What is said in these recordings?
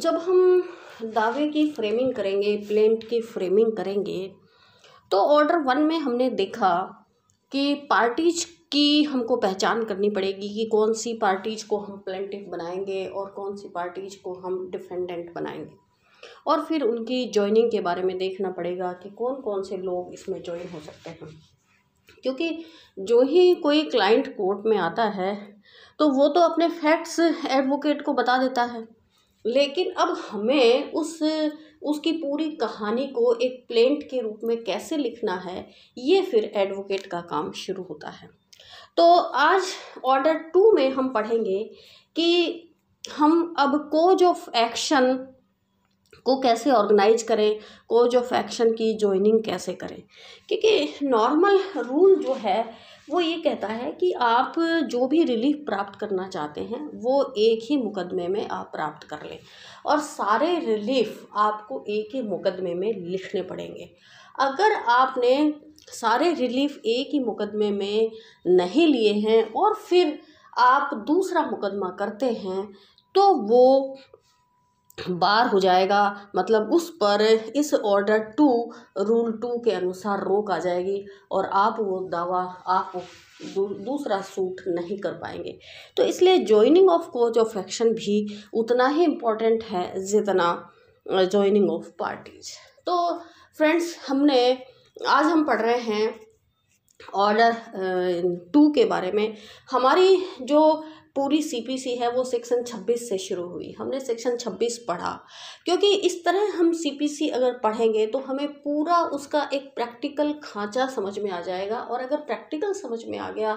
जब हम दावे की फ्रेमिंग करेंगे प्लेंट की फ्रेमिंग करेंगे तो ऑर्डर वन में हमने देखा कि पार्टीज की हमको पहचान करनी पड़ेगी कि कौन सी पार्टीज को हम प्लेंटिव बनाएंगे और कौन सी पार्टीज को हम डिफेंडेंट बनाएंगे और फिर उनकी जॉइनिंग के बारे में देखना पड़ेगा कि कौन कौन से लोग इसमें जॉइन हो सकते हैं क्योंकि जो ही कोई क्लाइंट कोर्ट में आता है तो वो तो अपने फैक्ट्स एडवोकेट को बता देता है लेकिन अब हमें उस उसकी पूरी कहानी को एक प्लेंट के रूप में कैसे लिखना है ये फिर एडवोकेट का काम शुरू होता है तो आज ऑर्डर टू में हम पढ़ेंगे कि हम अब कोज ऑफ एक्शन को कैसे ऑर्गेनाइज करें कोज ऑफ एक्शन की ज्वाइनिंग कैसे करें क्योंकि नॉर्मल रूल जो है वो ये कहता है कि आप जो भी रिलीफ़ प्राप्त करना चाहते हैं वो एक ही मुकदमे में आप प्राप्त कर लें और सारे रिलीफ़ आपको एक ही मुकदमे में लिखने पड़ेंगे अगर आपने सारे रिलीफ़ एक ही मुकदमे में नहीं लिए हैं और फिर आप दूसरा मुकदमा करते हैं तो वो बार हो जाएगा मतलब उस पर इस ऑर्डर टू रूल टू के अनुसार रोक आ जाएगी और आप वो दावा आप दू, दूसरा सूट नहीं कर पाएंगे तो इसलिए joining of cause of action भी उतना ही इम्पोर्टेंट है जितना जॉइनिंग ऑफ पार्टीज तो फ्रेंड्स हमने आज हम पढ़ रहे हैं ऑर्डर टू के बारे में हमारी जो पूरी सीपीसी है वो सेक्शन 26 से शुरू हुई हमने सेक्शन 26 पढ़ा क्योंकि इस तरह हम सीपीसी अगर पढ़ेंगे तो हमें पूरा उसका एक प्रैक्टिकल खांचा समझ में आ जाएगा और अगर प्रैक्टिकल समझ में आ गया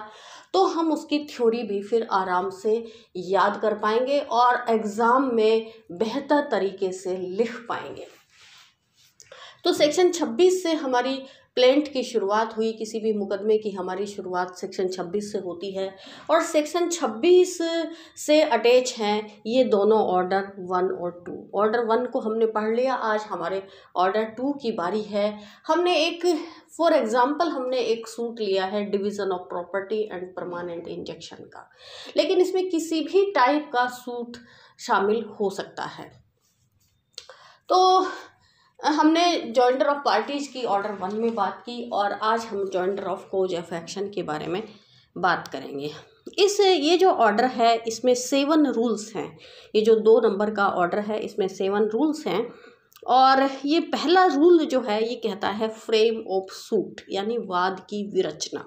तो हम उसकी थ्योरी भी फिर आराम से याद कर पाएंगे और एग्ज़ाम में बेहतर तरीके से लिख पाएंगे तो सेक्शन 26 से हमारी प्लेंट की शुरुआत हुई किसी भी मुकदमे की हमारी शुरुआत सेक्शन 26 से होती है और सेक्शन 26 से अटैच हैं ये दोनों ऑर्डर वन और टू ऑर्डर वन को हमने पढ़ लिया आज हमारे ऑर्डर टू की बारी है हमने एक फॉर एग्ज़ाम्पल हमने एक सूट लिया है division of property and permanent injection का लेकिन इसमें किसी भी टाइप का सूट शामिल हो सकता है तो हमने जॉइंटर ऑफ पार्टीज की ऑर्डर वन में बात की और आज हम joinder of cause of action के बारे में बात करेंगे इस ये जो ऑर्डर है इसमें सेवन रूल्स हैं ये जो दो नंबर का ऑर्डर है इसमें सेवन रूल्स हैं और ये पहला रूल जो है ये कहता है फ्रेम ऑफ सूट यानी वाद की विरचना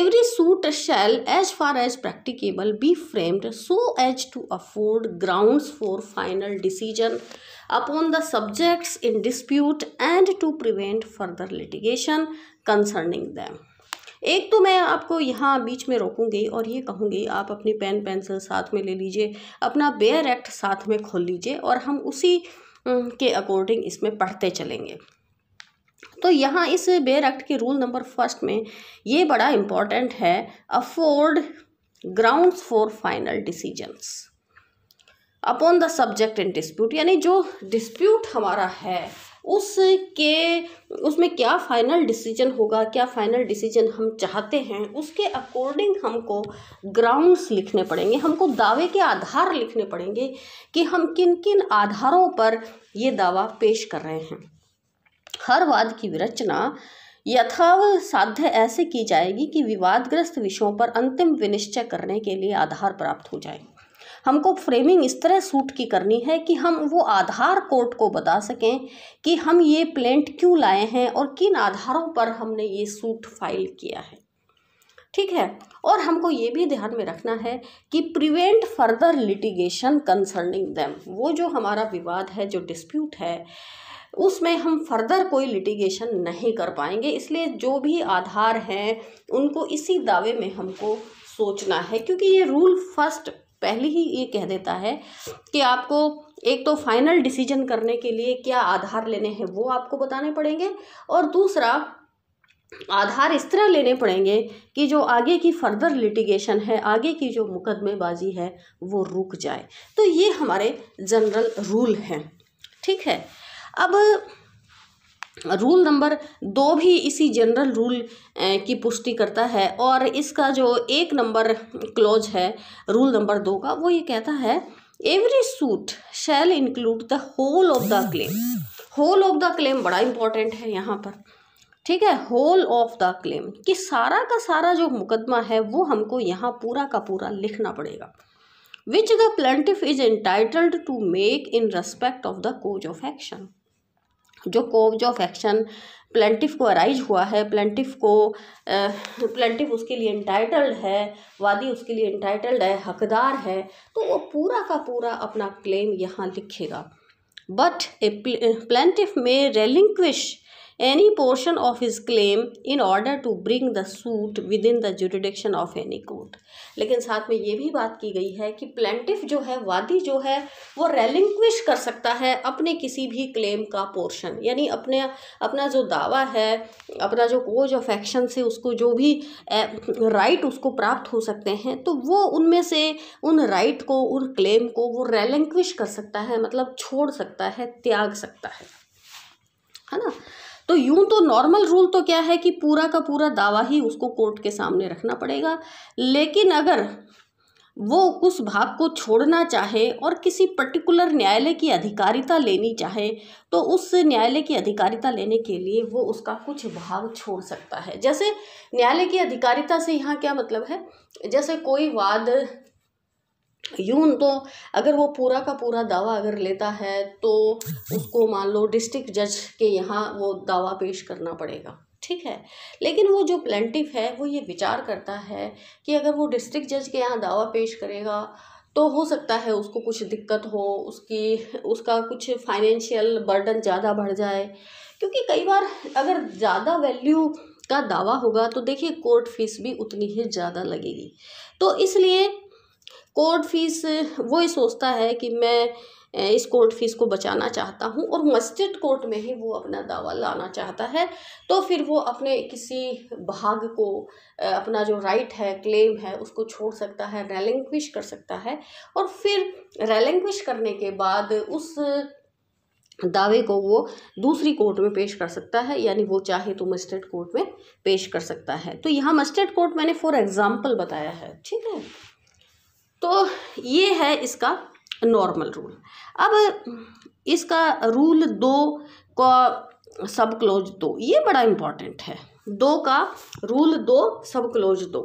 every suit shall as far as practicable be framed so as to afford grounds for final decision upon the subjects in dispute and to prevent further litigation concerning them एक तो मैं आपको यहाँ बीच में रोकूंगी और ये कहूँगी आप अपनी पेन पेंसिल साथ में ले लीजिए अपना बेयर एक्ट साथ में खोल लीजिए और हम उसी के अकॉर्डिंग इसमें पढ़ते चलेंगे तो यहाँ इस बेयर एक्ट के रूल नंबर फर्स्ट में ये बड़ा इम्पॉर्टेंट है afford grounds for final decisions upon the subject in dispute यानी जो डिस्प्यूट हमारा है उसके उसमें क्या फाइनल डिसीजन होगा क्या फाइनल डिसीजन हम चाहते हैं उसके अकॉर्डिंग हमको ग्राउंड्स लिखने पड़ेंगे हमको दावे के आधार लिखने पड़ेंगे कि हम किन किन आधारों पर ये दावा पेश कर रहे हैं हर वाद की विरचना यथाव साध्य ऐसे की जाएगी कि विवादग्रस्त विषयों पर अंतिम विनिश्चय करने के लिए आधार प्राप्त हो जाए हमको फ्रेमिंग इस तरह सूट की करनी है कि हम वो आधार कोर्ट को बता सकें कि हम ये प्लेंट क्यों लाए हैं और किन आधारों पर हमने ये सूट फाइल किया है ठीक है और हमको ये भी ध्यान में रखना है कि prevent further litigation concerning them वो जो हमारा विवाद है जो डिस्प्यूट है उसमें हम फर्दर कोई लिटिगेशन नहीं कर पाएंगे इसलिए जो भी आधार हैं उनको इसी दावे में हमको सोचना है क्योंकि ये रूल फर्स्ट पहले ही ये कह देता है कि आपको एक तो फाइनल डिसीजन करने के लिए क्या आधार लेने हैं वो आपको बताने पड़ेंगे और दूसरा आधार इस तरह लेने पड़ेंगे कि जो आगे की फर्दर लिटिगेशन है आगे की जो मुकदमेबाजी है वो रुक जाए तो ये हमारे जनरल रूल हैं ठीक है अब रूल नंबर दो भी इसी जनरल रूल की पुष्टि करता है और इसका जो एक नंबर क्लोज है रूल नंबर दो का वो ये कहता है every suit shall include the whole of the claim whole of the claim बड़ा इंपॉर्टेंट है यहाँ पर ठीक है होल ऑफ द क्लेम कि सारा का सारा जो मुकदमा है वो हमको यहाँ पूरा का पूरा लिखना पड़ेगा which the plaintiff is entitled to make in respect of the cause of action जो कोज ऑफ एक्शन प्लेंटिफ को अराइज हुआ है प्लेंटिफ को प्लेंटिफ उसके लिए इंटाइटल्ड है वादी उसके लिए इंटाइटल्ड है हकदार है तो वो पूरा का पूरा अपना क्लेम यहाँ लिखेगा but a plaintiff may relinquish any portion of his claim in order to bring the suit within the jurisdiction of any court लेकिन साथ में ये भी बात की गई है कि प्लेंटिफ जो है वादी जो है वो रेलिंक्विश कर सकता है अपने किसी भी क्लेम का पोर्शन यानी अपने अपना जो दावा है अपना जो कोज ऑफ एक्शन से उसको जो भी राइट उसको प्राप्त हो सकते हैं तो वो उनमें से उन राइट को उन क्लेम को वो रेलिंक्विश कर सकता है मतलब छोड़ सकता है त्याग सकता है है ना तो यूं तो नॉर्मल रूल तो क्या है कि पूरा का पूरा दावा ही उसको कोर्ट के सामने रखना पड़ेगा लेकिन अगर वो उस भाग को छोड़ना चाहे और किसी पर्टिकुलर न्यायालय की अधिकारिता लेनी चाहे तो उस न्यायालय की अधिकारिता लेने के लिए वो उसका कुछ भाग छोड़ सकता है जैसे न्यायालय की अधिकारिता से यहाँ क्या मतलब है जैसे कोई वाद यूं तो अगर वो पूरा का पूरा दावा अगर लेता है तो उसको मान लो डिस्ट्रिक्ट जज के यहाँ वो दावा पेश करना पड़ेगा ठीक है लेकिन वो जो प्लेंटिफ है वो ये विचार करता है कि अगर वो डिस्ट्रिक्ट जज के यहाँ दावा पेश करेगा तो हो सकता है उसको कुछ दिक्कत हो उसकी उसका कुछ फाइनेंशियल बर्डन ज़्यादा बढ़ जाए क्योंकि कई बार अगर ज़्यादा वैल्यू का दावा होगा तो देखिए कोर्ट फीस भी उतनी ही ज़्यादा लगेगी तो इसलिए कोर्ट फीस वो ही सोचता है कि मैं इस कोर्ट फीस को बचाना चाहता हूँ और मस्जिद कोर्ट में ही वो अपना दावा लाना चाहता है तो फिर वो अपने किसी भाग को अपना जो राइट है क्लेम है उसको छोड़ सकता है रेलिंग्विश कर सकता है और फिर रेलिंग्विश करने के बाद उस दावे को वो दूसरी कोर्ट में पेश कर सकता है यानी वो चाहे तो मस्टर्ड कोर्ट में पेश कर सकता है तो यहाँ मस्टर्ड कोर्ट मैंने फॉर एग्ज़ाम्पल बताया है ठीक है तो ये है इसका नॉर्मल रूल अब इसका रूल दो का सब क्लोज दो ये बड़ा इम्पॉर्टेंट है दो का रूल दो सब क्लोज दो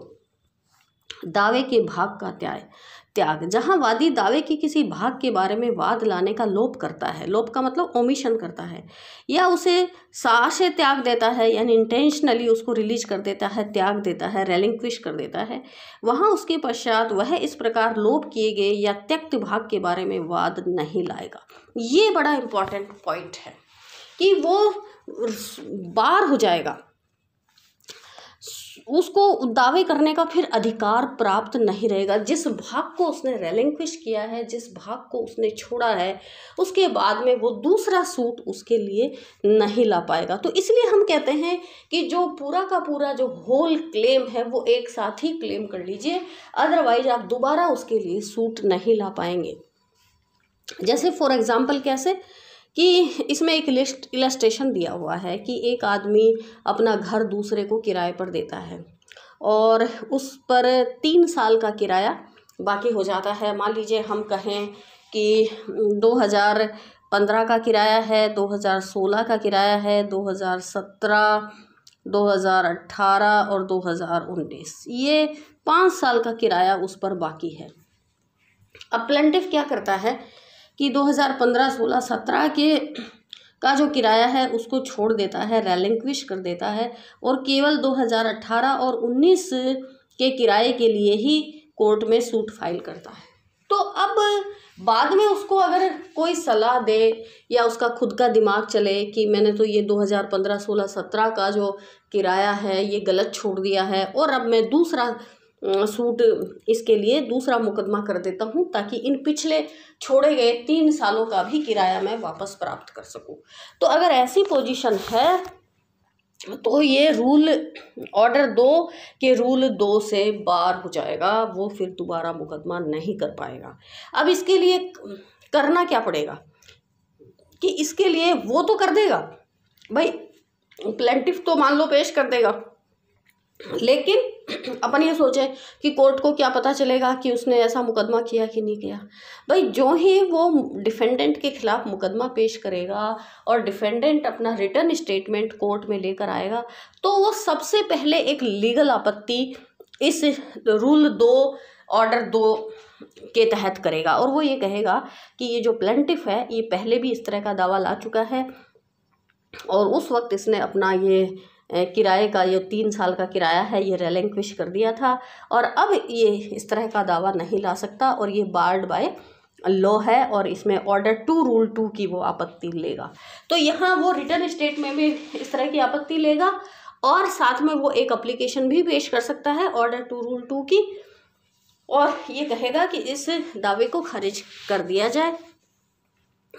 दावे के भाग का त्याय त्याग जहाँ वादी दावे की किसी भाग के बारे में वाद लाने का लोप करता है लोप का मतलब ओमिशन करता है या उसे साशय त्याग देता है यानी इंटेंशनली उसको रिलीज कर देता है त्याग देता है रेलिंक्विश कर देता है वहाँ उसके पश्चात वह इस प्रकार लोप किए गए या त्यक्त भाग के बारे में वाद नहीं लाएगा ये बड़ा इम्पॉर्टेंट पॉइंट है कि वो बार हो जाएगा उसको दावे करने का फिर अधिकार प्राप्त नहीं रहेगा जिस भाग को उसने रेलिंक्विश किया है जिस भाग को उसने छोड़ा है उसके बाद में वो दूसरा सूट उसके लिए नहीं ला पाएगा तो इसलिए हम कहते हैं कि जो पूरा का पूरा जो होल क्लेम है वो एक साथ ही क्लेम कर लीजिए अदरवाइज आप दोबारा उसके लिए सूट नहीं ला पाएंगे जैसे फॉर एग्ज़ाम्पल कैसे कि इसमें एक लिस्ट इलस्ट्रेशन दिया हुआ है कि एक आदमी अपना घर दूसरे को किराए पर देता है और उस पर तीन साल का किराया बाकी हो जाता है मान लीजिए हम कहें कि 2015 का किराया है 2016 का किराया है 2017 2018 और 2019 ये पाँच साल का किराया उस पर बाकी है अब प्लेंटिव क्या करता है कि 2015 16 17 के का जो किराया है उसको छोड़ देता है रेलिंक्विश कर देता है और केवल 2018 और 19 के किराए के लिए ही कोर्ट में सूट फाइल करता है तो अब बाद में उसको अगर कोई सलाह दे या उसका खुद का दिमाग चले कि मैंने तो ये 2015 16 17 का जो किराया है ये गलत छोड़ दिया है और अब मैं दूसरा सूट इसके लिए दूसरा मुकदमा कर देता हूँ ताकि इन पिछले छोड़े गए तीन सालों का भी किराया मैं वापस प्राप्त कर सकूँ तो अगर ऐसी पोजीशन है तो ये रूल ऑर्डर दो के रूल दो से बार हो जाएगा वो फिर दोबारा मुकदमा नहीं कर पाएगा अब इसके लिए करना क्या पड़ेगा कि इसके लिए वो तो कर देगा भाई प्लेंटिफ तो मान लो पेश कर देगा लेकिन अपन ये सोचें कि कोर्ट को क्या पता चलेगा कि उसने ऐसा मुकदमा किया कि नहीं किया भाई जो ही वो डिफेंडेंट के ख़िलाफ़ मुकदमा पेश करेगा और डिफेंडेंट अपना रिटर्न स्टेटमेंट कोर्ट में लेकर आएगा तो वो सबसे पहले एक लीगल आपत्ति इस रूल दो ऑर्डर दो के तहत करेगा और वो ये कहेगा कि ये जो प्लेंटिफ है ये पहले भी इस तरह का दावा ला चुका है और उस वक्त इसने अपना ये किराए का ये तीन साल का किराया है ये रेलेंक्विश कर दिया था और अब ये इस तरह का दावा नहीं ला सकता और ये बार्ड बाय लॉ है और इसमें ऑर्डर टू रूल टू की वो आपत्ति लेगा तो यहाँ वो रिटर्न स्टेट में भी इस तरह की आपत्ति लेगा और साथ में वो एक अप्लीकेशन भी पेश कर सकता है ऑर्डर टू रूल टू की और ये कहेगा कि इस दावे को खारिज कर दिया जाए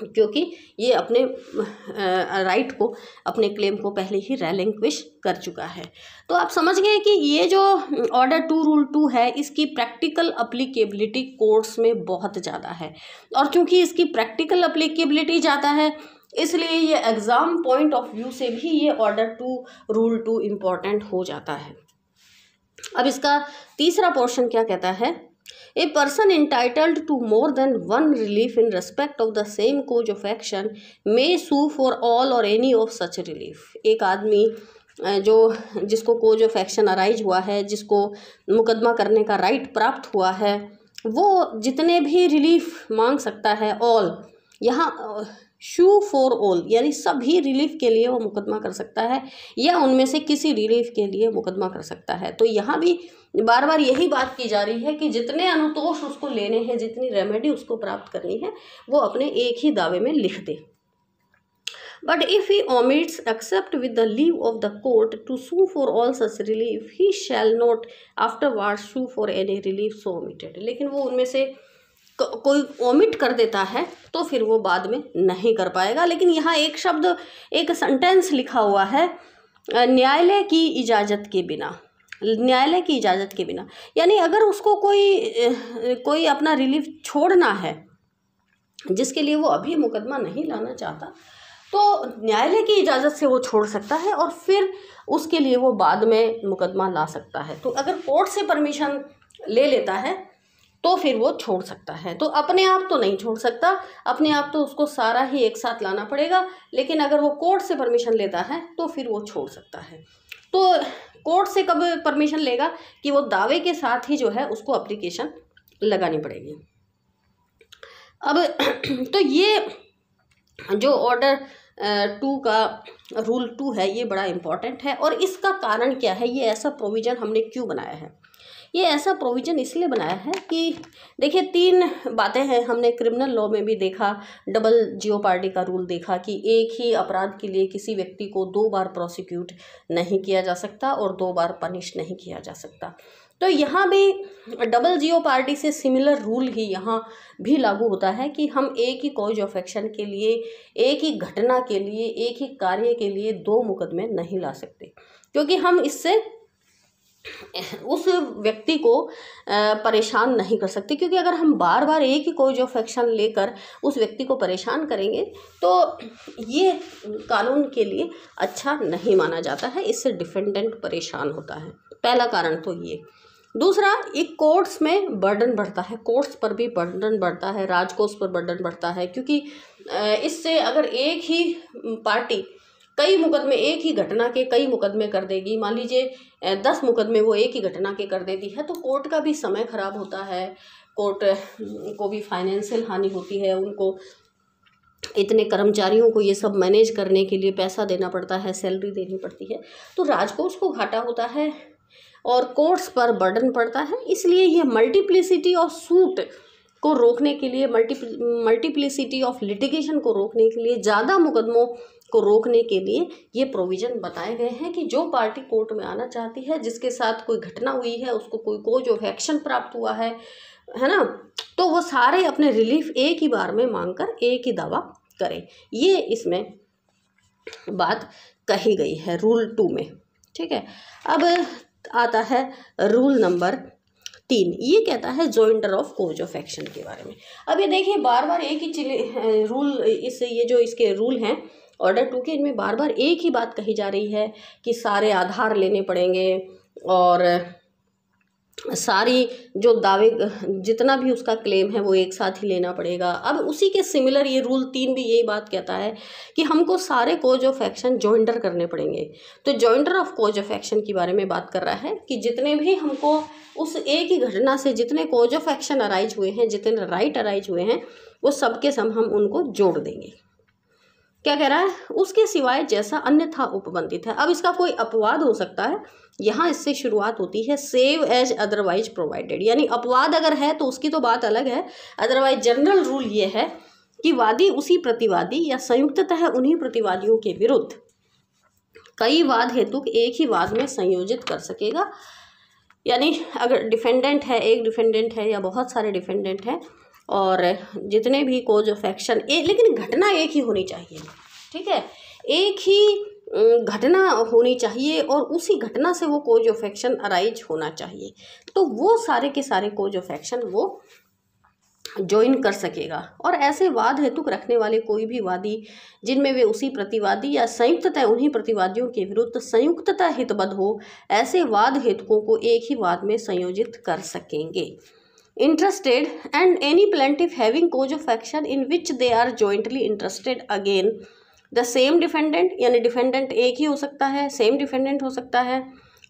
क्योंकि ये अपने राइट को अपने क्लेम को पहले ही रेलिंक्विश कर चुका है तो आप समझ गए कि ये जो ऑर्डर टू रूल टू है इसकी प्रैक्टिकल अप्लीकेबिलिटी कोर्ट्स में बहुत ज़्यादा है और क्योंकि इसकी प्रैक्टिकल अप्लीकेबिलिटी ज़्यादा है इसलिए ये एग्ज़ाम पॉइंट ऑफ व्यू से भी ये order two rule two important हो जाता है अब इसका तीसरा पोर्शन क्या कहता है a person entitled to more than one relief in respect of the same cause of action may sue for all or any of such relief एक आदमी जो जिसको कोज ऑफ एक्शन अराइज हुआ है जिसको मुकदमा करने का राइट प्राप्त हुआ है वो जितने भी रिलीफ मांग सकता है ऑल यहाँ शू फॉर ऑल यानी सभी रिलीफ के लिए वो मुकदमा कर सकता है या उनमें से किसी रिलीफ के लिए मुकदमा कर सकता है तो यहाँ भी बार बार यही बात की जा रही है कि जितने अनुतोष उसको लेने हैं जितनी रेमेडी उसको प्राप्त करनी है वो अपने एक ही दावे में लिख दे but if he omits except with the leave of the court to sue for all such relief he shall not afterward sue for any relief so omitted लेकिन वो उनमें से कोई ओमिट कर देता है तो फिर वो बाद में नहीं कर पाएगा लेकिन यहाँ एक शब्द एक सेंटेंस लिखा हुआ है न्यायालय की इजाज़त के बिना न्यायालय की इजाज़त के बिना यानी अगर उसको कोई कोई अपना रिलीफ छोड़ना है जिसके लिए वो अभी मुकदमा नहीं लाना चाहता तो न्यायालय की इजाज़त से वो छोड़ सकता है और फिर उसके लिए वो बाद में मुकदमा ला सकता है तो अगर कोर्ट से परमिशन ले लेता है तो फिर वो छोड़ सकता है तो अपने आप तो नहीं छोड़ सकता अपने आप तो उसको सारा ही एक साथ लाना पड़ेगा लेकिन अगर वो कोर्ट से परमिशन लेता है तो फिर वो छोड़ सकता है तो कोर्ट से कब परमिशन लेगा कि वो दावे के साथ ही जो है उसको अप्लीकेशन लगानी पड़ेगी अब तो ये जो ऑर्डर टू का रूल टू है ये बड़ा इम्पॉर्टेंट है और इसका कारण क्या है ये ऐसा प्रोविज़न हमने क्यों बनाया है ये ऐसा प्रोविज़न इसलिए बनाया है कि देखिए तीन बातें हैं हमने क्रिमिनल लॉ में भी देखा डबल जियो पार्टी का रूल देखा कि एक ही अपराध के लिए किसी व्यक्ति को दो बार प्रोसिक्यूट नहीं किया जा सकता और दो बार पनिश नहीं किया जा सकता तो यहाँ भी डबल जियो पार्टी से सिमिलर रूल ही यहाँ भी लागू होता है कि हम एक ही कॉज ऑफ एक्शन के लिए एक ही घटना के लिए एक ही कार्य के लिए दो मुकदमे नहीं ला सकते क्योंकि हम इससे उस व्यक्ति को परेशान नहीं कर सकते क्योंकि अगर हम बार बार एक ही कोई जो फैक्शन लेकर उस व्यक्ति को परेशान करेंगे तो ये कानून के लिए अच्छा नहीं माना जाता है इससे डिफेंडेंट परेशान होता है पहला कारण तो ये दूसरा एक कोर्ट्स में बर्डन बढ़ता है कोर्ट्स पर भी बर्डन बढ़ता है राजकोष पर बर्डन बढ़ता है क्योंकि इससे अगर एक ही पार्टी कई मुकदमे एक ही घटना के कई मुकदमे कर देगी मान लीजिए दस मुकदमे वो एक ही घटना के कर देती है तो कोर्ट का भी समय ख़राब होता है कोर्ट को भी फाइनेंशियल हानि होती है उनको इतने कर्मचारियों को ये सब मैनेज करने के लिए पैसा देना पड़ता है सैलरी देनी पड़ती है तो राजकोष को घाटा होता है और कोर्ट्स पर बर्डन पड़ता है इसलिए ये मल्टीप्लिसिटी ऑफ सूट को रोकने के लिए मल्टीपल मल्टीप्लिसिटी ऑफ लिटिगेशन को रोकने के लिए ज़्यादा मुकदमों को रोकने के लिए ये प्रोविज़न बताए गए हैं कि जो पार्टी कोर्ट में आना चाहती है जिसके साथ कोई घटना हुई है उसको कोई कोज ऑफ एक्शन प्राप्त हुआ है है ना तो वो सारे अपने रिलीफ एक ही बार में मांग कर एक ही दावा करें ये इसमें बात कही गई है रूल टू में ठीक है अब आता है रूल नंबर तीन ये कहता है joinder of cause of action के बारे में अब ये देखिए बार बार एक ही चिले रूल इस ये जो इसके रूल हैं ऑर्डर टू के इनमें बार बार एक ही बात कही जा रही है कि सारे आधार लेने पड़ेंगे और सारी जो दावे जितना भी उसका क्लेम है वो एक साथ ही लेना पड़ेगा अब उसी के सिमिलर ये रूल तीन भी यही बात कहता है कि हमको सारे कोज ऑफ एक्शन जॉइंटर करने पड़ेंगे तो joinder of cause of action के बारे में बात कर रहा है कि जितने भी हमको उस एक ही घटना से जितने कोज ऑफ एक्शन अराइज हुए हैं जितने राइट अराइज हुए हैं वो सबके सब हम उनको जोड़ देंगे क्या कह रहा है उसके सिवाय जैसा अन्यथा उपबंधित है अब इसका कोई अपवाद हो सकता है यहाँ इससे शुरुआत होती है सेव एज अदरवाइज प्रोवाइडेड यानी अपवाद अगर है तो उसकी तो बात अलग है अदरवाइज जनरल रूल ये है कि वादी उसी प्रतिवादी या संयुक्ततः उन्हीं प्रतिवादियों के विरुद्ध कई वाद हेतु एक ही वाद में संयोजित कर सकेगा यानी अगर डिफेंडेंट है एक डिफेंडेंट है या बहुत सारे डिफेंडेंट हैं और जितने भी कोज ऑफ एक्शन लेकिन घटना एक ही होनी चाहिए ठीक है एक ही घटना होनी चाहिए और उसी घटना से वो कोज ऑफ एक्शन अराइज होना चाहिए तो वो सारे के सारे कोज ऑफ एक्शन वो ज्वाइन कर सकेगा और ऐसे वाद हेतुक रखने वाले कोई भी वादी जिनमें वे उसी प्रतिवादी या संयुक्तता उन्हीं प्रतिवादियों के विरुद्ध संयुक्तता हितबद्ध हो ऐसे वाद हेतुकों को एक ही वाद में संयोजित कर सकेंगे interested and any plaintiff having cause of action in which they are jointly interested again the same defendant यानी डिफेंडेंट एक ही हो सकता है सेम डिफेंडेंट हो सकता है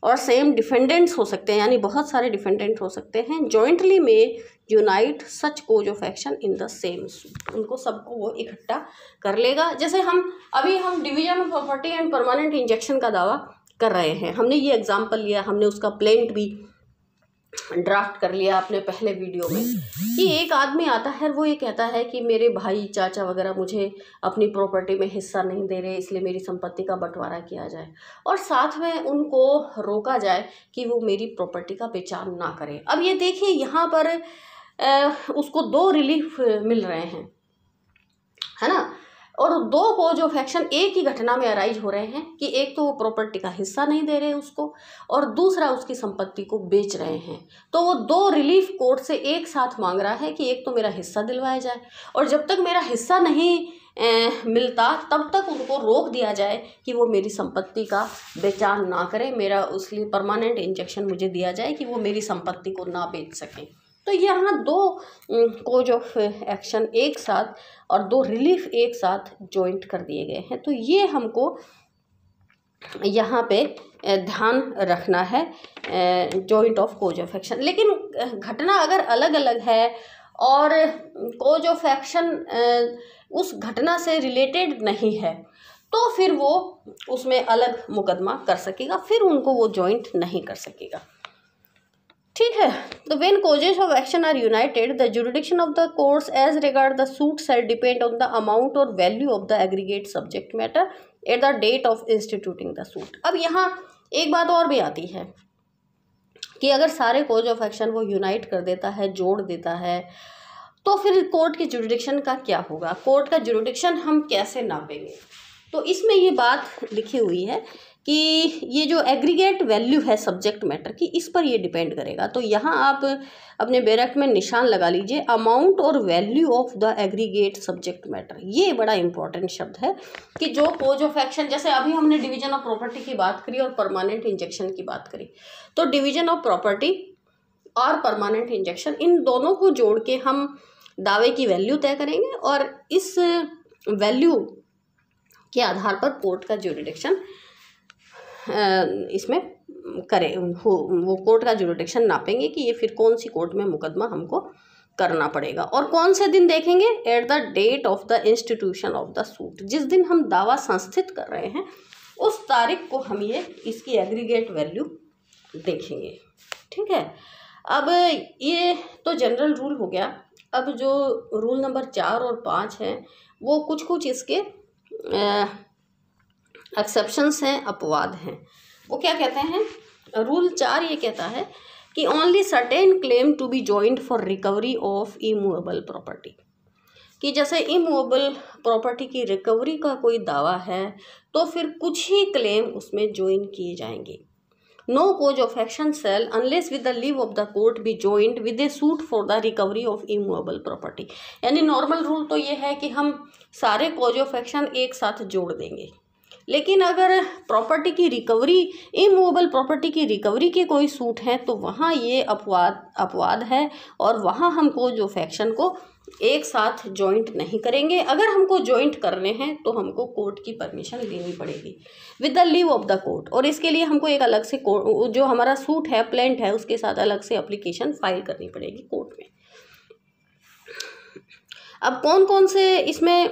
और सेम डिफेंडेंट्स हो सकते हैं यानी बहुत सारे डिफेंडेंट हो सकते हैं जॉइंटली में unite such cause of action in the same उनको सबको वो इकट्ठा कर लेगा जैसे हम अभी हम division of property and permanent injection का दावा कर रहे हैं हमने ये एग्जाम्पल लिया हमने उसका प्लेंट भी ड्राफ्ट कर लिया आपने पहले वीडियो में कि एक आदमी आता है वो ये कहता है कि मेरे भाई चाचा वगैरह मुझे अपनी प्रॉपर्टी में हिस्सा नहीं दे रहे इसलिए मेरी संपत्ति का बंटवारा किया जाए और साथ में उनको रोका जाए कि वो मेरी प्रॉपर्टी का बेचान ना करें अब ये देखिए यहाँ पर आ, उसको दो रिलीफ मिल रहे हैं है ना और दो को जो फैक्शन एक ही घटना में अराइज हो रहे हैं कि एक तो वो प्रॉपर्टी का हिस्सा नहीं दे रहे उसको और दूसरा उसकी संपत्ति को बेच रहे हैं तो वो दो रिलीफ कोर्ट से एक साथ मांग रहा है कि एक तो मेरा हिस्सा दिलवाया जाए और जब तक मेरा हिस्सा नहीं ए, मिलता तब तक उनको रोक दिया जाए कि वो मेरी संपत्ति का बेचान ना करें मेरा उसके लिए परमानेंट इंजेक्शन मुझे दिया जाए कि वो मेरी संपत्ति को ना बेच सकें तो यहाँ दो कोज ऑफ एक्शन एक साथ और दो रिलीफ एक साथ जॉइंट कर दिए गए हैं तो ये हमको यहाँ पे ध्यान रखना है joint of cause of action लेकिन घटना अगर अलग अलग है और कोज ऑफ एक्शन उस घटना से रिलेटेड नहीं है तो फिर वो उसमें अलग मुकदमा कर सकेगा फिर उनको वो जॉइंट नहीं कर सकेगा ठीक है तो when causes of action are united the jurisdiction of the court as regard the suit shall depend on the amount or value of the aggregate subject matter at the date of instituting the suit अब यहाँ एक बात और भी आती है कि अगर सारे कोज ऑफ एक्शन वो यूनाइट कर देता है जोड़ देता है तो फिर कोर्ट की जुडिक्शन का क्या होगा कोर्ट का जुडिक्शन हम कैसे नापेंगे तो इसमें ये बात लिखी हुई है कि ये जो एग्रीगेट वैल्यू है सब्जेक्ट मैटर की इस पर ये डिपेंड करेगा तो यहाँ आप अपने बेरक में निशान लगा लीजिए amount or value of the aggregate subject matter ये बड़ा इंपॉर्टेंट शब्द है कि जो कोज ऑफ एक्शन जैसे अभी हमने डिवीजन ऑफ प्रॉपर्टी की बात करी और परमानेंट इंजेक्शन की बात करी तो डिवीजन ऑफ प्रॉपर्टी और परमानेंट इंजेक्शन इन दोनों को जोड़ के हम दावे की वैल्यू तय करेंगे और इस वैल्यू के आधार पर कोर्ट का ज्यूरिडिक्शन इसमें करें हो वो कोर्ट का ज्यूरिडिक्शन नापेंगे कि ये फिर कौन सी कोर्ट में मुकदमा हमको करना पड़ेगा और कौन से दिन देखेंगे at the date of the institution of the suit जिस दिन हम दावा संस्थित कर रहे हैं उस तारीख को हम ये इसकी एग्रीगेट वैल्यू देखेंगे ठीक है अब ये तो जनरल रूल हो गया अब जो रूल नंबर चार और पाँच हैं वो कुछ कुछ इसके एक्सेप्शंस हैं अपवाद हैं वो क्या कहते हैं रूल चार ये कहता है कि only certain claim to be joint for recovery of immovable property कि जैसे इमूवेबल प्रॉपर्टी की रिकवरी का कोई दावा है तो फिर कुछ ही क्लेम उसमें ज्वाइन किए जाएंगे no cause of action shall unless with the leave of the court be joined with a suit for the recovery of immovable property यानी नॉर्मल रूल तो ये है कि हम सारे कोज ऑफ एक्शन एक साथ जोड़ देंगे लेकिन अगर प्रॉपर्टी की रिकवरी इमूवेबल प्रॉपर्टी की रिकवरी के कोई सूट हैं तो वहाँ ये अपवाद अपवाद है और वहाँ हमको जो फैक्शन को एक साथ जॉइंट नहीं करेंगे अगर हमको जॉइंट करने हैं तो हमको कोर्ट की परमिशन लेनी पड़ेगी with the leave of the court और इसके लिए हमको एक अलग से जो हमारा सूट है प्लेंट है उसके साथ अलग से अप्लीकेशन फाइल करनी पड़ेगी कोर्ट में अब कौन कौन से इसमें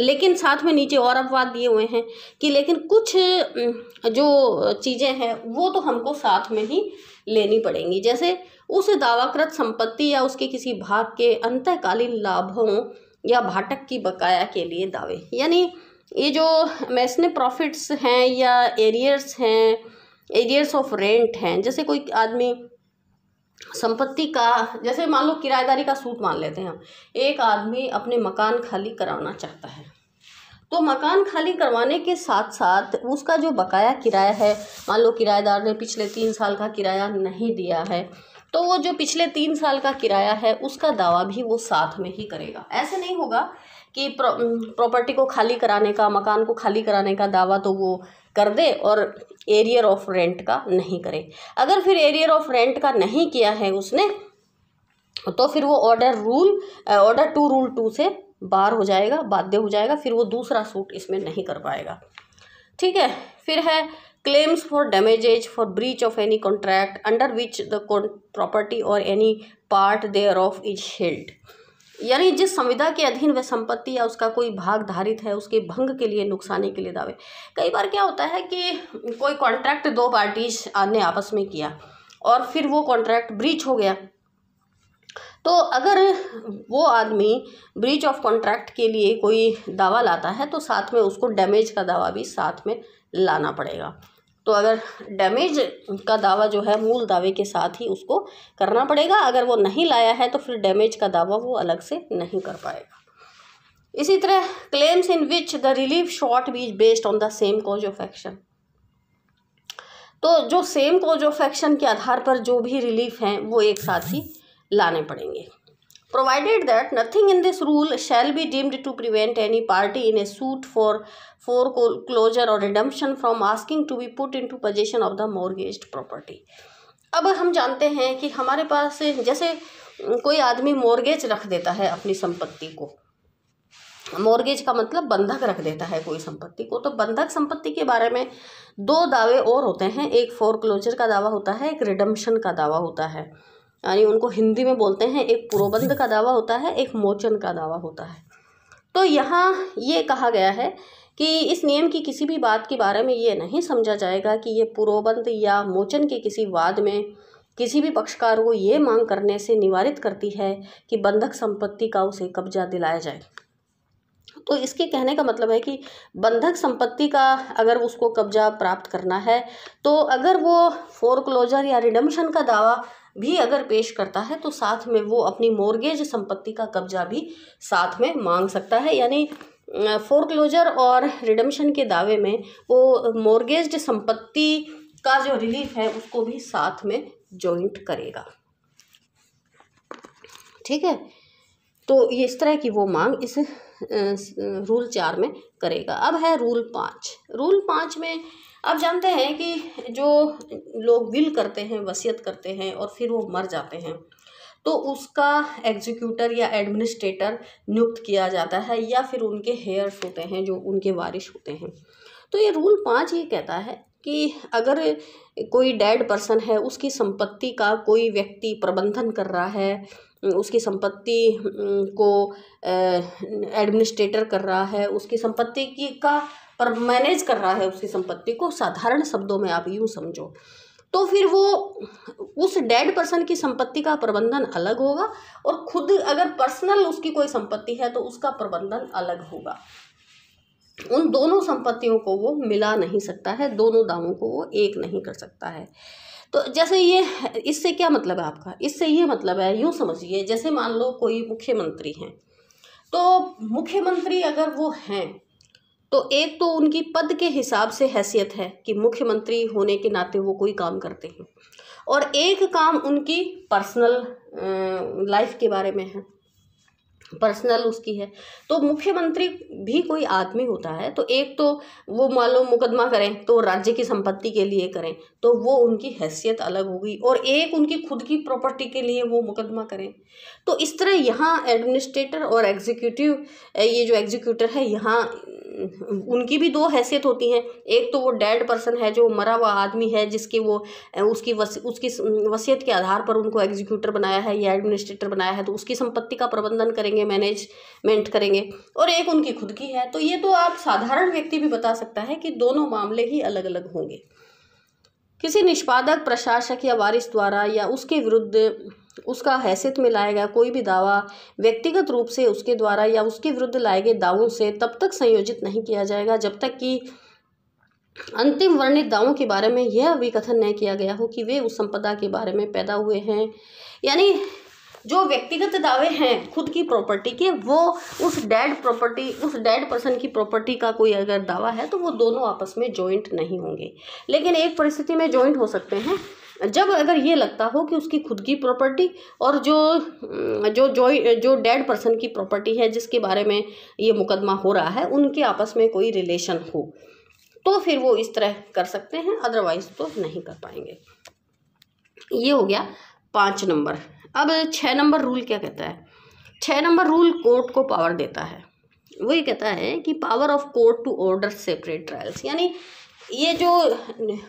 लेकिन साथ में नीचे और अपवाद दिए हुए हैं कि लेकिन कुछ जो चीज़ें हैं वो तो हमको साथ में ही लेनी पड़ेंगी जैसे उस दावाकृत संपत्ति या उसके किसी भाग के अंतकालीन लाभों या भाटक की बकाया के लिए दावे यानी ये जो मैसने प्रॉफिट्स हैं या एरियर्स हैं एरियर्स ऑफ रेंट हैं जैसे कोई आदमी संपत्ति का जैसे मान लो किराएदारी का सूट मान लेते हैं हम एक आदमी अपने मकान खाली कराना चाहता है तो मकान खाली करवाने के साथ साथ उसका जो बकाया किराया है मान लो किराएदार ने पिछले तीन साल का किराया नहीं दिया है तो वो जो पिछले तीन साल का किराया है उसका दावा भी वो साथ में ही करेगा ऐसे नहीं होगा कि प्रॉपर्टी को खाली कराने का मकान को खाली कराने का दावा तो वो कर दे और एरियर ऑफ रेंट का नहीं करे अगर फिर एरियर ऑफ रेंट का नहीं किया है उसने तो फिर वो order rule order two rule two से बार हो जाएगा बाध्य हो जाएगा फिर वो दूसरा सूट इसमें नहीं कर पाएगा ठीक है फिर है claims for damages for breach of any contract under which the property or any part thereof is held यानी जिस संविदा के अधीन वह संपत्ति या उसका कोई भाग धारित है उसके भंग के लिए नुकसानी के लिए दावे कई बार क्या होता है कि कोई कॉन्ट्रैक्ट दो पार्टीज ने आपस में किया और फिर वो कॉन्ट्रैक्ट ब्रीच हो गया तो अगर वो आदमी ब्रीच ऑफ कॉन्ट्रैक्ट के लिए कोई दावा लाता है तो साथ में उसको डैमेज का दावा भी साथ में लाना पड़ेगा तो अगर डैमेज का दावा जो है मूल दावे के साथ ही उसको करना पड़ेगा अगर वो नहीं लाया है तो फिर डैमेज का दावा वो अलग से नहीं कर पाएगा इसी तरह claims in which the relief sought be based on the same cause of action तो जो सेम कॉज ऑफ एक्शन के आधार पर जो भी रिलीफ हैं वो एक साथ ही लाने पड़ेंगे provided that nothing in this rule shall be deemed to prevent any party in a suit for foreclosure or redemption from asking to be put into possession of the mortgaged property अब हम जानते हैं कि हमारे पास जैसे कोई आदमी mortgage रख देता है अपनी संपत्ति को मॉर्गेज का मतलब बंधक रख देता है कोई संपत्ति को तो बंधक संपत्ति के बारे में दो दावे और होते हैं एक फोर क्लोजर का दावा होता है एक रिडम्शन का दावा होता है यानी उनको हिंदी में बोलते हैं एक पुरोबंध का दावा होता है एक मोचन का दावा होता है तो यहाँ ये कहा गया है कि इस नियम की किसी भी बात के बारे में ये नहीं समझा जाएगा कि ये पूर्वबंध या मोचन के किसी वाद में किसी भी पक्षकार को ये मांग करने से निवारित करती है कि बंधक संपत्ति का उसे कब्जा दिलाया जाए तो इसके कहने का मतलब है कि बंधक संपत्ति का अगर उसको कब्जा प्राप्त करना है तो अगर वो फोर क्लोजर या रिडम्शन का दावा भी अगर पेश करता है तो साथ में वो अपनी मोर्गेज संपत्ति का कब्जा भी साथ में मांग सकता है यानी फोरक्लोजर और रिडम्शन के दावे में वो मोर्गेज संपत्ति का जो रिलीफ है उसको भी साथ में जॉइंट करेगा ठीक है तो ये इस तरह की वो मांग इस रूल चार में करेगा अब है रूल पाँच रूल पाँच में आप जानते हैं कि जो लोग विल करते हैं वसीयत करते हैं और फिर वो मर जाते हैं तो उसका एग्जीक्यूटर या एडमिनिस्ट्रेटर नियुक्त किया जाता है या फिर उनके हेयर्स होते हैं जो उनके वारिश होते हैं तो ये रूल पाँच ये कहता है कि अगर कोई डेड पर्सन है उसकी संपत्ति का कोई व्यक्ति प्रबंधन कर रहा है उसकी संपत्ति को एडमिनिस्ट्रेटर कर रहा है उसकी संपत्ति की का पर मैनेज कर रहा है उसकी संपत्ति को साधारण शब्दों में आप यूँ समझो तो फिर वो उस डेड पर्सन की संपत्ति का प्रबंधन अलग होगा और खुद अगर पर्सनल उसकी कोई संपत्ति है तो उसका प्रबंधन अलग होगा उन दोनों संपत्तियों को वो मिला नहीं सकता है दोनों दामों को वो एक नहीं कर सकता है तो जैसे ये इससे क्या मतलब है आपका इससे ये मतलब है यूँ समझिए जैसे मान लो कोई मुख्यमंत्री हैं तो मुख्यमंत्री अगर वो हैं तो एक तो उनकी पद के हिसाब से हैसियत है कि मुख्यमंत्री होने के नाते वो कोई काम करते हैं और एक काम उनकी पर्सनल लाइफ के बारे में है पर्सनल उसकी है तो मुख्यमंत्री भी कोई आदमी होता है तो एक तो वो मान लो मुकदमा करें तो राज्य की संपत्ति के लिए करें तो वो उनकी हैसियत अलग होगी और एक उनकी खुद की प्रॉपर्टी के लिए वो मुकदमा करें तो इस तरह यहाँ एडमिनिस्ट्रेटर और एग्जीक्यूटिव ये जो एग्जीक्यूटर है यहाँ उनकी भी दो हैसियत होती हैं एक तो वो डेड पर्सन है जो मरा हुआ आदमी है जिसकी वो उसकी वस, उसकी वसीयत के आधार पर उनको एग्जीक्यूटर बनाया है या एडमिनिस्ट्रेटर बनाया है तो उसकी संपत्ति का प्रबंधन करेंगे मैनेजमेंट करेंगे और एक उनकी खुद की है तो ये तो आप साधारण व्यक्ति भी बता सकता है कि दोनों मामले ही अलग अलग होंगे किसी निष्पादक प्रशासक या वारिस द्वारा या उसके विरुद्ध उसका हैसियत में लाया गया कोई भी दावा व्यक्तिगत रूप से उसके द्वारा या उसके विरुद्ध लाए गए दावों से तब तक संयोजित नहीं किया जाएगा जब तक कि अंतिम वर्णित दावों के बारे में यह भी कथन नहीं किया गया हो कि वे उस संपदा के बारे में पैदा हुए हैं यानी जो व्यक्तिगत दावे हैं खुद की प्रॉपर्टी के वो उस डेड प्रॉपर्टी उस डेड पर्सन की प्रॉपर्टी का कोई अगर दावा है तो वो दोनों आपस में जॉइंट नहीं होंगे लेकिन एक परिस्थिति में जॉइंट हो सकते हैं जब अगर ये लगता हो कि उसकी खुद की प्रॉपर्टी और जो जो जो जो डेड पर्सन की प्रॉपर्टी है जिसके बारे में ये मुकदमा हो रहा है उनके आपस में कोई रिलेशन हो तो फिर वो इस तरह कर सकते हैं अदरवाइज तो नहीं कर पाएंगे ये हो गया पाँच नंबर अब छः नंबर रूल क्या कहता है छः नंबर रूल कोर्ट को पावर देता है वो ये कहता है कि power of court to order separate trials यानी ये जो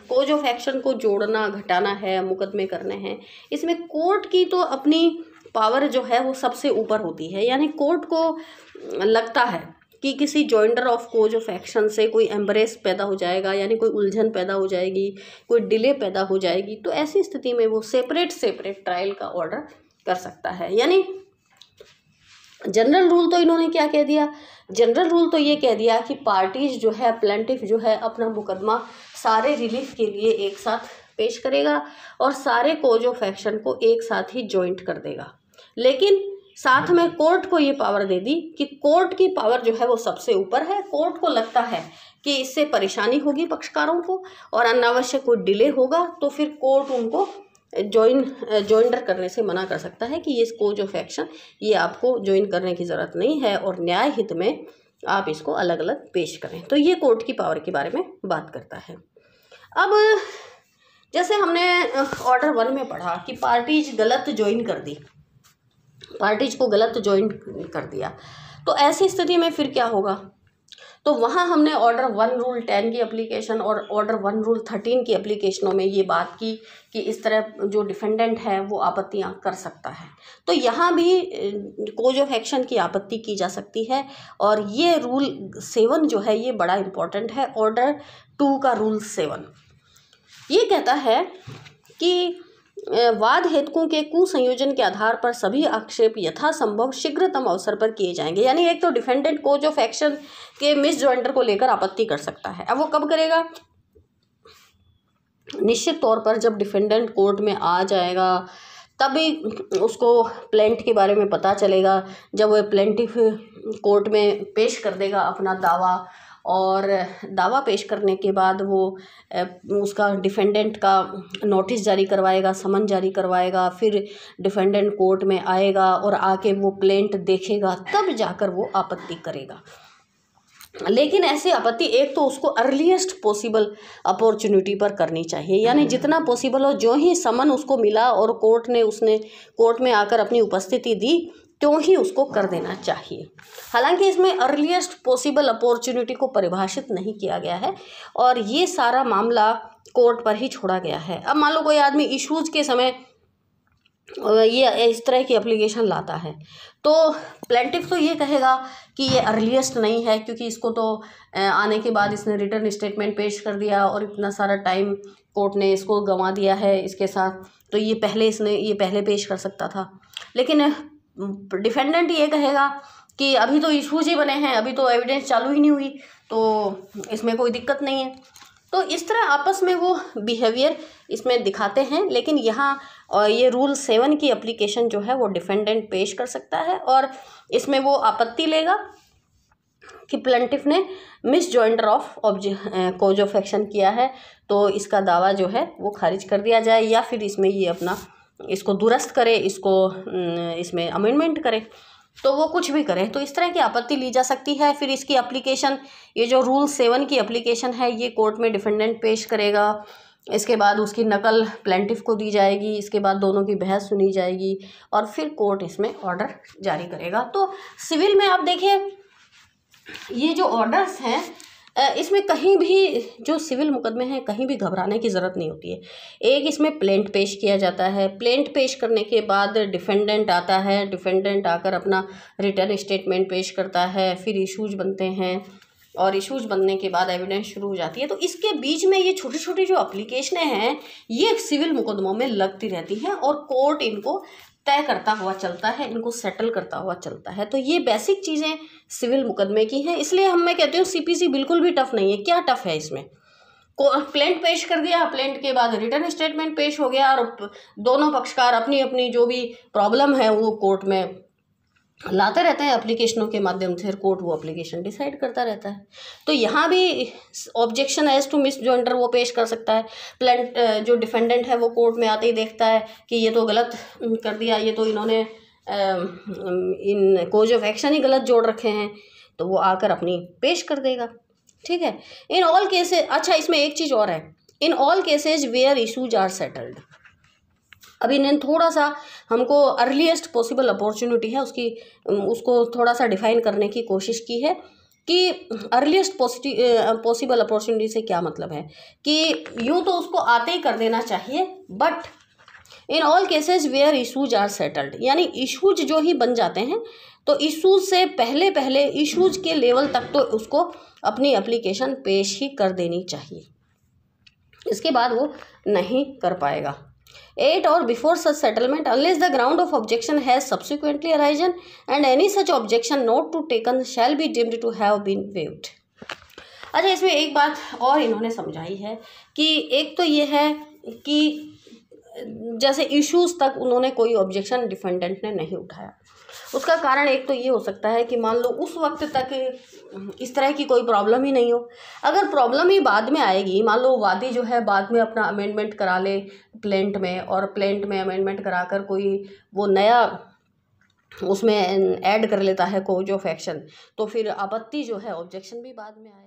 कोज ऑफ एक्शन को जोड़ना घटाना है मुकदमे करने हैं इसमें कोर्ट की तो अपनी पावर जो है वो सबसे ऊपर होती है यानी कोर्ट को लगता है कि किसी joinder of cause of action से कोई एम्बरेस पैदा हो जाएगा यानी कोई उलझन पैदा हो जाएगी कोई डिले पैदा हो जाएगी तो ऐसी स्थिति में वो सेपरेट सेपरेट ट्रायल का ऑर्डर कर सकता है यानी जनरल रूल तो इन्होंने क्या कह दिया जनरल रूल तो ये कह दिया कि पार्टीज जो है प्लेंटिफ जो है अपना मुकदमा सारे रिलीफ के लिए एक साथ पेश करेगा और सारे कोज ऑफ एक्शन को एक साथ ही जॉइंट कर देगा लेकिन साथ में कोर्ट को ये पावर दे दी कि कोर्ट की पावर जो है वो सबसे ऊपर है कोर्ट को लगता है कि इससे परेशानी होगी पक्षकारों को और अनावश्यक कोई डिले होगा तो फिर कोर्ट उनको ज्वाइन ज्वाइंडर करने से मना कर सकता है कि ये कोज ऑफ एक्शन ये आपको ज्वाइन करने की ज़रूरत नहीं है और न्याय हित में आप इसको अलग अलग पेश करें तो ये कोर्ट की पावर के बारे में बात करता है अब जैसे हमने ऑर्डर वन में पढ़ा कि पार्टीज गलत ज्वाइन कर दी पार्टीज को गलत ज्वाइन कर दिया तो ऐसी स्थिति में फिर क्या होगा तो वहाँ हमने ऑर्डर वन रूल टेन की अप्लीकेशन और ऑर्डर वन रूल थर्टीन की अप्लीकेशनों में ये बात की कि इस तरह जो डिफेंडेंट है वो आपत्तियाँ कर सकता है तो यहाँ भी कोज ऑफ एक्शन की आपत्ति की जा सकती है और ये रूल सेवन जो है ये बड़ा इम्पॉर्टेंट है ऑर्डर टू का रूल सेवन ये कहता है कि वाद हेतुकों के कुसंयोजन के आधार पर सभी आक्षेप यथासंभव शीघ्रतम अवसर पर किए जाएंगे यानी एक तो डिफेंडेंट कोच ऑफ एक्शन के मिस ज्वाइंटर को लेकर आपत्ति कर सकता है अब वो कब करेगा निश्चित तौर पर जब डिफेंडेंट कोर्ट में आ जाएगा तभी उसको प्लेंट के बारे में पता चलेगा जब वह प्लेंटिफ कोर्ट में पेश कर देगा अपना दावा और दावा पेश करने के बाद वो उसका डिफेंडेंट का नोटिस जारी करवाएगा समन जारी करवाएगा फिर डिफेंडेंट कोर्ट में आएगा और आके वो प्लेंट देखेगा तब जाकर वो आपत्ति करेगा लेकिन ऐसी आपत्ति एक तो उसको अर्लीस्ट पॉसिबल अपॉर्चुनिटी पर करनी चाहिए यानी हम्म। जितना पॉसिबल हो जो ही समन उसको मिला और कोर्ट ने उसने कोर्ट में आकर अपनी उपस्थिति दी त्यों ही उसको कर देना चाहिए हालांकि इसमें अर्लीस्ट पॉसिबल अपॉर्चुनिटी को परिभाषित नहीं किया गया है और ये सारा मामला कोर्ट पर ही छोड़ा गया है अब मान लो कोई आदमी इशूज़ के समय ये इस तरह की एप्लीकेशन लाता है तो प्लेंटिव तो ये कहेगा कि ये अर्लीस्ट नहीं है क्योंकि इसको तो आने के बाद इसने रिटर्न स्टेटमेंट पेश कर दिया और इतना सारा टाइम कोर्ट ने इसको गंवा दिया है इसके साथ तो ये पहले इसने ये पहले पेश कर सकता था लेकिन डिफेंडेंट ये कहेगा कि अभी तो इशूज ही बने हैं अभी तो एविडेंस चालू ही नहीं हुई तो इसमें कोई दिक्कत नहीं है तो इस तरह आपस में वो बिहेवियर इसमें दिखाते हैं लेकिन यहाँ ये रूल सेवन की एप्लीकेशन जो है वो डिफेंडेंट पेश कर सकता है और इसमें वो आपत्ति लेगा कि प्लेंटिफ ने मिस जॉइंटर ऑफ ऑब्ज कोज ऑफ एक्शन किया है तो इसका दावा जो है वो खारिज कर दिया जाए या फिर इसमें ये अपना इसको दुरुस्त करे इसको इसमें अमेंडमेंट करे तो वो कुछ भी करें तो इस तरह की आपत्ति ली जा सकती है फिर इसकी अप्लीकेशन ये जो रूल सेवन की अप्लीकेशन है ये कोर्ट में डिफेंडेंट पेश करेगा इसके बाद उसकी नकल प्लेंटिफ को दी जाएगी इसके बाद दोनों की बहस सुनी जाएगी और फिर कोर्ट इसमें ऑर्डर जारी करेगा तो सिविल में आप देखिए ये जो ऑर्डर्स हैं इसमें कहीं भी जो सिविल मुकदमे हैं कहीं भी घबराने की ज़रूरत नहीं होती है एक इसमें प्लेंट पेश किया जाता है प्लेंट पेश करने के बाद डिफेंडेंट आता है डिफेंडेंट आकर अपना रिटर्न स्टेटमेंट पेश करता है फिर इशूज बनते हैं और इशूज़ बनने के बाद एविडेंस शुरू हो जाती है तो इसके बीच में ये छोटी छोटी जो अप्लीकेशनें हैं ये सिविल मुकदमों में लगती रहती हैं और कोर्ट इनको तय करता हुआ चलता है इनको सेटल करता हुआ चलता है तो ये बेसिक चीज़ें सिविल मुकदमे की हैं इसलिए हम मैं कहती हूँ सीपीसी बिल्कुल भी टफ नहीं है क्या टफ है इसमें को प्लेंट पेश कर दिया प्लेंट के बाद रिटर्न स्टेटमेंट पेश हो गया और दोनों पक्षकार अपनी अपनी जो भी प्रॉब्लम है वो कोर्ट में लाते रहते हैं एप्लीकेशनों के माध्यम से कोर्ट वो एप्लीकेशन डिसाइड करता रहता है तो यहाँ भी objection as to misjoinder वो पेश कर सकता है प्लेंट जो डिफेंडेंट है वो कोर्ट में आते ही देखता है कि ये तो गलत कर दिया ये तो इन्होंने इन कोज ऑफ एक्शन ही गलत जोड़ रखे हैं तो वो आकर अपनी पेश कर देगा ठीक है इन ऑल केसेज अच्छा इसमें एक चीज़ और है in all cases where issues are settled अभी इन्हें थोड़ा सा हमको अर्लीस्ट पॉसिबल अपॉर्चुनिटी है उसकी उसको थोड़ा सा डिफाइन करने की कोशिश की है कि अर्लीस्ट पॉसिबल अपॉर्चुनिटी से क्या मतलब है कि यूँ तो उसको आते ही कर देना चाहिए but in all cases where issues are settled यानी इशूज जो ही बन जाते हैं तो इशूज से पहले पहले इशूज के लेवल तक तो उसको अपनी अप्लीकेशन पेश ही कर देनी चाहिए इसके बाद वो नहीं कर पाएगा at or before such settlement unless the ground of objection has subsequently arisen and any such objection not to taken shall be deemed to have been waived अच्छा इसमें एक बात और इन्होंने समझाई है कि एक तो ये है कि जैसे इश्यूज तक उन्होंने कोई ऑब्जेक्शन डिफेंडेंट ने नहीं उठाया उसका कारण एक तो ये हो सकता है कि मान लो उस वक्त तक इस तरह की कोई प्रॉब्लम ही नहीं हो अगर प्रॉब्लम ही बाद में आएगी मान लो वादी जो है बाद में अपना अमेंडमेंट करा ले प्लेंट में और प्लेंट में अमेंडमेंट करा कर कोई वो नया उसमें ऐड कर लेता है कोज ऑफ एक्शन तो फिर आपत्ति जो है ऑब्जेक्शन भी बाद में आए